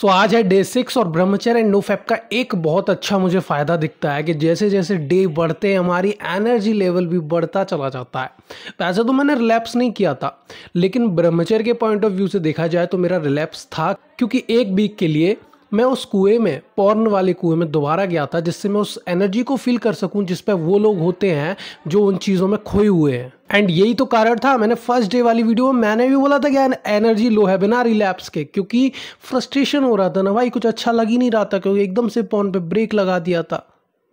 सो so, आज है day six और ब्रह्मचर्य एंड नोफेप का एक बहुत अच्छा मुझे फ़ायदा दिखता है कि जैसे जैसे डे बढ़ते हैं हमारी एनर्जी लेवल भी बढ़ता चला जाता है वैसे तो, तो मैंने रिलैप्स नहीं किया था लेकिन ब्रह्मचर्य के पॉइंट ऑफ व्यू से देखा जाए तो मेरा रिलैप्स था क्योंकि एक वीक के लिए मैं उस कुएं में पौर्न वाले कुएं में दोबारा गया था जिससे मैं उस एनर्जी को फील कर सकूं जिस पर वो लोग होते हैं जो उन चीज़ों में खोए हुए हैं एंड यही तो कारण था मैंने फर्स्ट डे वाली वीडियो में मैंने भी बोला था कि एनर्जी लो है बिना रिलैप्स के क्योंकि फ्रस्ट्रेशन हो रहा था ना भाई कुछ अच्छा लग ही नहीं रहा था क्योंकि एकदम से फोन पे ब्रेक लगा दिया था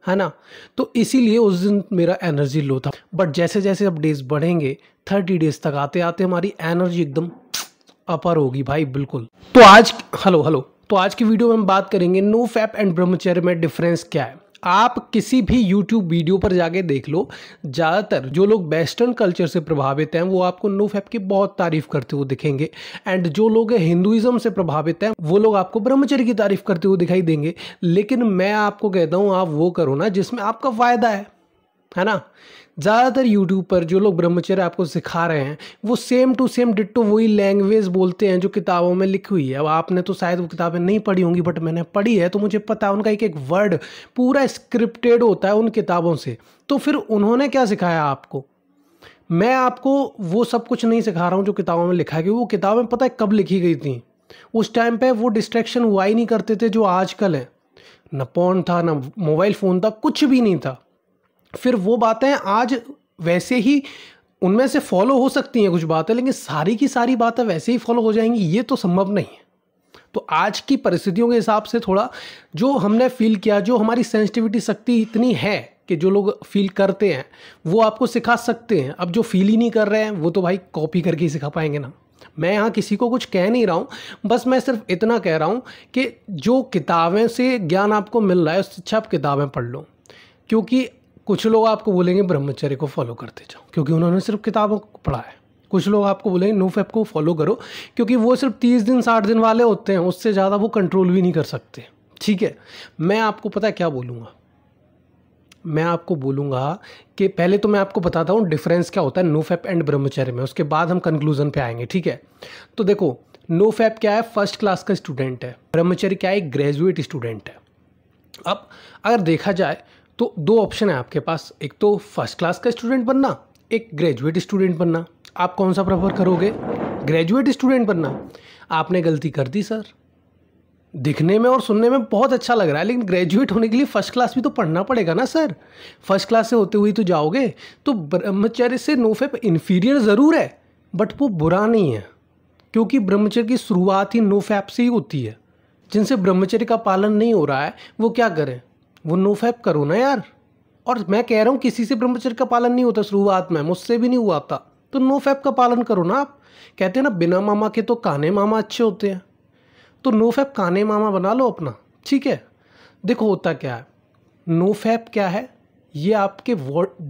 है ना तो इसीलिए उस दिन मेरा एनर्जी लो था बट जैसे जैसे अब डेज बढ़ेंगे थर्टी डेज तक आते आते हमारी एनर्जी एकदम अपर होगी भाई बिल्कुल तो आज हेलो हेलो तो आज की वीडियो में हम बात करेंगे नो फैप एंड ब्रह्मचर्य में डिफरेंस क्या है आप किसी भी यूट्यूब वीडियो पर जाके देख लो ज़्यादातर जो लोग वेस्टर्न कल्चर से प्रभावित हैं वो आपको नो फैप की बहुत तारीफ करते हुए दिखेंगे एंड जो लोग हिंदुज़म से प्रभावित हैं वो लोग आपको ब्रह्मचर्य की तारीफ करते हुए दिखाई देंगे लेकिन मैं आपको कहता हूँ आप वो करो ना जिसमें आपका फ़ायदा है है ना ज़्यादातर यूट्यूब पर जो लोग ब्रह्मचर्य आपको सिखा रहे हैं वो सेम टू सेम डिट्टो वही लैंग्वेज बोलते हैं जो किताबों में लिखी हुई है अब आपने तो शायद वो किताबें नहीं पढ़ी होंगी बट मैंने पढ़ी है तो मुझे पता है उनका एक एक वर्ड पूरा स्क्रिप्टेड होता है उन किताबों से तो फिर उन्होंने क्या सिखाया आपको मैं आपको वो सब कुछ नहीं सिखा रहा हूँ जो किताबों में लिखा है क्योंकि वो किताबें पता है कब लिखी गई थी उस टाइम पर वो डिस्ट्रैक्शन हुआ ही नहीं करते थे जो आजकल है न फोन था ना मोबाइल फ़ोन था कुछ भी नहीं था फिर वो बातें आज वैसे ही उनमें से फॉलो हो सकती हैं कुछ बातें लेकिन सारी की सारी बातें वैसे ही फॉलो हो जाएंगी ये तो संभव नहीं है तो आज की परिस्थितियों के हिसाब से थोड़ा जो हमने फील किया जो हमारी सेंसिटिविटी शक्ति इतनी है कि जो लोग फील करते हैं वो आपको सिखा सकते हैं अब जो फील ही नहीं कर रहे हैं वो तो भाई कॉपी करके ही सिखा पाएंगे ना मैं यहाँ किसी को कुछ कह नहीं रहा हूँ बस मैं सिर्फ इतना कह रहा हूँ कि जो किताबें से ज्ञान आपको मिल रहा है उस अच्छा आप किताबें पढ़ लो क्योंकि कुछ लोग आपको बोलेंगे ब्रह्मचर्य को फॉलो करते जाओ क्योंकि उन्होंने सिर्फ किताबों को पढ़ा है कुछ लोग आपको बोलेंगे नो फैप को फॉलो करो क्योंकि वो सिर्फ तीस दिन साठ दिन वाले होते हैं उससे ज़्यादा वो कंट्रोल भी नहीं कर सकते ठीक है मैं आपको पता है क्या बोलूँगा मैं आपको बोलूँगा कि पहले तो मैं आपको बताता हूँ डिफरेंस क्या होता है नो फैप एंड ब्रह्मचर्य में उसके बाद हम कंक्लूजन पे आएंगे ठीक है तो देखो नो फैप क्या है फर्स्ट क्लास का स्टूडेंट है ब्रह्मचर्य क्या है ग्रेजुएट स्टूडेंट है अब अगर देखा जाए तो दो ऑप्शन है आपके पास एक तो फर्स्ट क्लास का स्टूडेंट बनना एक ग्रेजुएट स्टूडेंट बनना आप कौन सा प्रेफर करोगे ग्रेजुएट स्टूडेंट बनना आपने गलती कर दी सर दिखने में और सुनने में बहुत अच्छा लग रहा है लेकिन ग्रेजुएट होने के लिए फर्स्ट क्लास भी तो पढ़ना पड़ेगा ना सर फर्स्ट क्लास से होते हुए तो जाओगे तो ब्रह्मचर्य से नोफे पर इन्फीरियर ज़रूर है बट वो बुरा नहीं है क्योंकि ब्रह्मचर्य की शुरुआत ही नोफैप से ही होती है जिनसे ब्रह्मचर्य का पालन नहीं हो रहा है वो क्या करें वो नो फैप करो ना यार और मैं कह रहा हूँ किसी से ब्रह्मचर्य का पालन नहीं होता शुरुआत में मुझसे भी नहीं हुआ था तो नो फैप का पालन करो ना आप कहते हैं ना बिना मामा के तो काने मामा अच्छे होते हैं तो नो फैप काने मामा बना लो अपना ठीक है देखो होता क्या है नो फैप क्या है ये आपके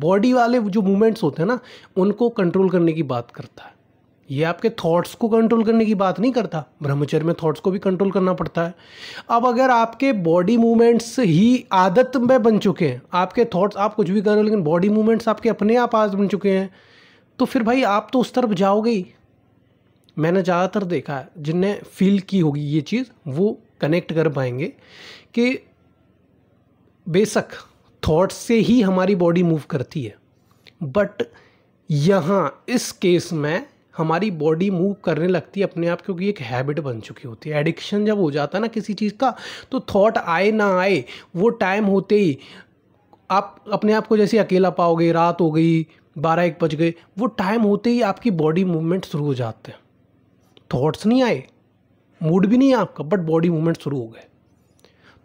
बॉडी वाले जो मूवमेंट्स होते हैं ना उनको कंट्रोल करने की बात करता है ये आपके थॉट्स को कंट्रोल करने की बात नहीं करता ब्रह्मचर्य में थॉट्स को भी कंट्रोल करना पड़ता है अब अगर आपके बॉडी मूवमेंट्स ही आदत में बन चुके हैं आपके थॉट्स आप कुछ भी कर रहे हो लेकिन बॉडी मूवमेंट्स आपके अपने आप आज बन चुके हैं तो फिर भाई आप तो उस तरफ जाओगे ही मैंने ज़्यादातर देखा है जिनने फील की होगी ये चीज़ वो कनेक्ट कर पाएंगे कि बेशक थॉट्स से ही हमारी बॉडी मूव करती है बट यहाँ इस केस में हमारी बॉडी मूव करने लगती है अपने आप क्योंकि एक हैबिट बन चुकी होती है एडिक्शन जब हो जाता है ना किसी चीज़ का तो थॉट आए ना आए वो टाइम होते ही आप अपने आप को जैसे अकेला पाओगे रात हो गई बारह एक बज गए वो टाइम होते ही आपकी बॉडी मूवमेंट शुरू हो जाते हैं थॉट्स नहीं आए मूड भी नहीं है आपका बट बॉडी मूवमेंट शुरू हो गए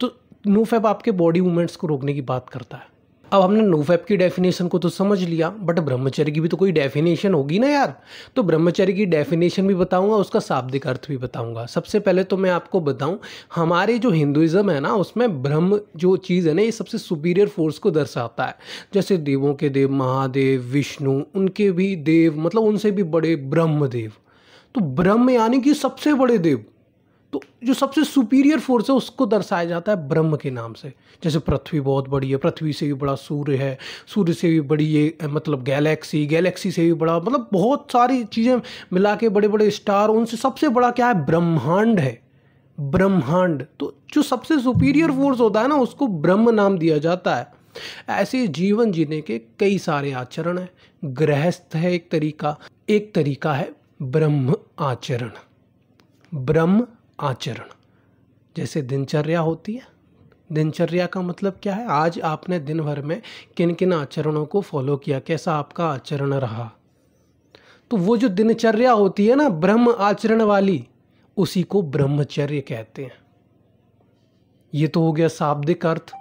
तो नूफैप आपके बॉडी मूवमेंट्स को रोकने की बात करता है अब हमने नोफैप की डेफिनेशन को तो समझ लिया बट ब्रह्मचर्य की भी तो कोई डेफिनेशन होगी ना यार तो ब्रह्मचर्य की डेफिनेशन भी बताऊंगा उसका शाब्दिक अर्थ भी बताऊंगा सबसे पहले तो मैं आपको बताऊं हमारे जो हिंदुइज़्म है ना उसमें ब्रह्म जो चीज़ है ना ये सबसे सुपीरियर फोर्स को दर्शाता है जैसे देवों के देव महादेव विष्णु उनके भी देव मतलब उनसे भी बड़े ब्रह्मदेव तो ब्रह्म यानी कि सबसे बड़े देव तो जो सबसे सुपीरियर फोर्स है उसको दर्शाया जाता है ब्रह्म के नाम से जैसे पृथ्वी बहुत बड़ी है पृथ्वी से भी बड़ा सूर्य है सूर्य से भी बड़ी ये मतलब गैलेक्सी गैलेक्सी से भी बड़ा मतलब बहुत सारी चीज़ें मिला के बड़े बड़े स्टार उनसे सबसे बड़ा क्या है ब्रह्मांड है ब्रह्मांड तो जो सबसे सुपीरियर फोर्स होता है ना उसको ब्रह्म नाम दिया जाता है ऐसे जीवन जीने के कई सारे आचरण हैं गृहस्थ है एक तरीका एक तरीका है ब्रह्म आचरण ब्रह्म आचरण जैसे दिनचर्या होती है दिनचर्या का मतलब क्या है आज आपने दिन भर में किन किन आचरणों को फॉलो किया कैसा आपका आचरण रहा तो वो जो दिनचर्या होती है ना ब्रह्म आचरण वाली उसी को ब्रह्मचर्य कहते हैं ये तो हो गया शाब्दिक अर्थ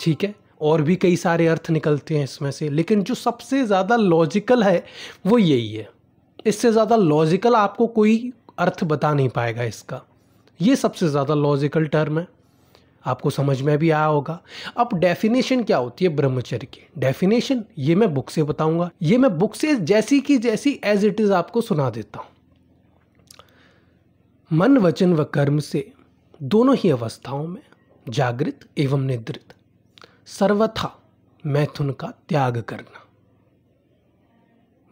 ठीक है और भी कई सारे अर्थ निकलते हैं इसमें से लेकिन जो सबसे ज़्यादा लॉजिकल है वो यही है इससे ज़्यादा लॉजिकल आपको कोई अर्थ बता नहीं पाएगा इसका ये सबसे ज़्यादा लॉजिकल टर्म है आपको समझ में भी आया होगा अब डेफिनेशन क्या होती है ब्रह्मचर्य की डेफिनेशन ये मैं बुक से बताऊंगा ये मैं बुक से जैसी की जैसी एज इट इज़ आपको सुना देता हूं मन वचन व कर्म से दोनों ही अवस्थाओं में जागृत एवं निद्रित सर्वथा मैथुन का त्याग करना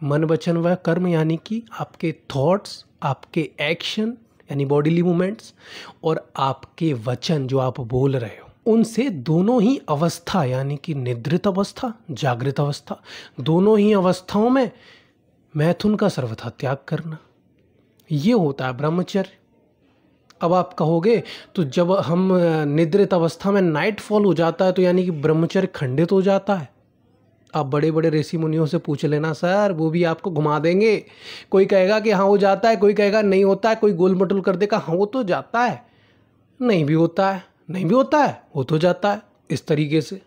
मन वचन व कर्म यानी कि आपके थॉट्स आपके एक्शन यानी बॉडीली मूवमेंट्स और आपके वचन जो आप बोल रहे हो उनसे दोनों ही अवस्था यानी कि निद्रित अवस्था जागृत अवस्था दोनों ही अवस्थाओं में मैथुन का सर्वथा त्याग करना ये होता है ब्रह्मचर्य अब आप कहोगे तो जब हम निद्रित अवस्था में नाइट फॉल हो जाता है तो यानी कि ब्रह्मचर्य खंडित हो जाता है आप बड़े बड़े ऋषि मुनियों से पूछ लेना सर वो भी आपको घुमा देंगे कोई कहेगा कि हाँ वो जाता है कोई कहेगा नहीं होता है कोई गोल मटोल कर देगा हाँ वो तो जाता है नहीं भी होता है नहीं भी होता है वो तो जाता है इस तरीके से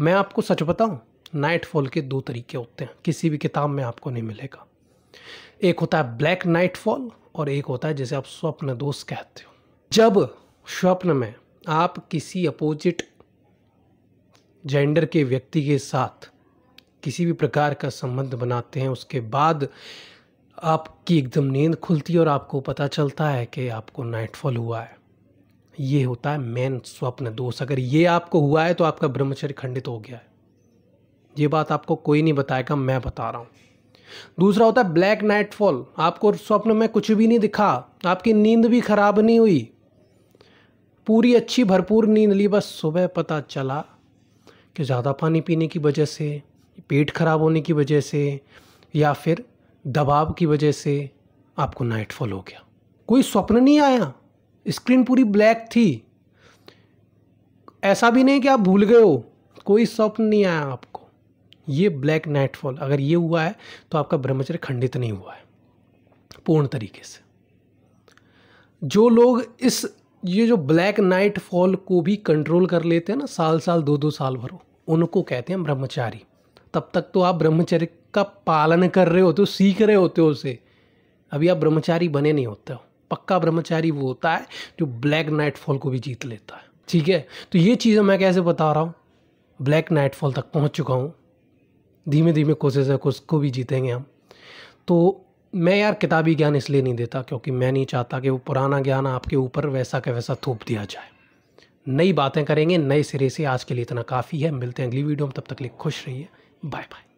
मैं आपको सच बताऊं नाइट फॉल के दो तरीके होते हैं किसी भी किताब में आपको नहीं मिलेगा एक होता है ब्लैक नाइट फॉल और एक होता है जिसे आप स्वप्न दोष कहते हो जब स्वप्न में आप किसी अपोजिट जेंडर के व्यक्ति के साथ किसी भी प्रकार का संबंध बनाते हैं उसके बाद आपकी एकदम नींद खुलती है और आपको पता चलता है कि आपको नाइटफॉल हुआ है ये होता है मेन स्वप्न दोष अगर ये आपको हुआ है तो आपका ब्रह्मचर्य खंडित हो गया है ये बात आपको कोई नहीं बताएगा मैं बता रहा हूँ दूसरा होता है ब्लैक नाइटफॉल आपको स्वप्न में कुछ भी नहीं दिखा आपकी नींद भी खराब नहीं हुई पूरी अच्छी भरपूर नींद ली बस सुबह पता चला कि ज़्यादा पानी पीने की वजह से पेट खराब होने की वजह से या फिर दबाव की वजह से आपको नाइटफॉल हो गया कोई स्वप्न नहीं आया स्क्रीन पूरी ब्लैक थी ऐसा भी नहीं कि आप भूल गए हो कोई स्वप्न नहीं आया आपको ये ब्लैक नाइटफॉल अगर ये हुआ है तो आपका ब्रह्मचर्य खंडित नहीं हुआ है पूर्ण तरीके से जो लोग इस ये जो ब्लैक नाइट फॉल को भी कंट्रोल कर लेते हैं ना साल साल दो दो साल भरो उनको कहते हैं ब्रह्मचारी तब तक तो आप ब्रह्मचर्य का पालन कर रहे होते हो सीख रहे होते हो उसे अभी आप ब्रह्मचारी बने नहीं होते हो पक्का ब्रह्मचारी वो होता है जो ब्लैक नाइट फॉल को भी जीत लेता है ठीक है तो ये चीज़ें मैं कैसे बता रहा हूँ ब्लैक नाइट फॉल तक पहुँच चुका हूँ धीमे धीमे कोशिश है कुछ को भी जीतेंगे हम तो मैं यार किताबी ज्ञान इसलिए नहीं देता क्योंकि मैं नहीं चाहता कि वो पुराना ज्ञान आपके ऊपर वैसा का वैसा थूप दिया जाए नई बातें करेंगे नए सिरे से आज के लिए इतना काफ़ी है मिलते हैं अगली वीडियो में तब तक लिए खुश रहिए बाय बाय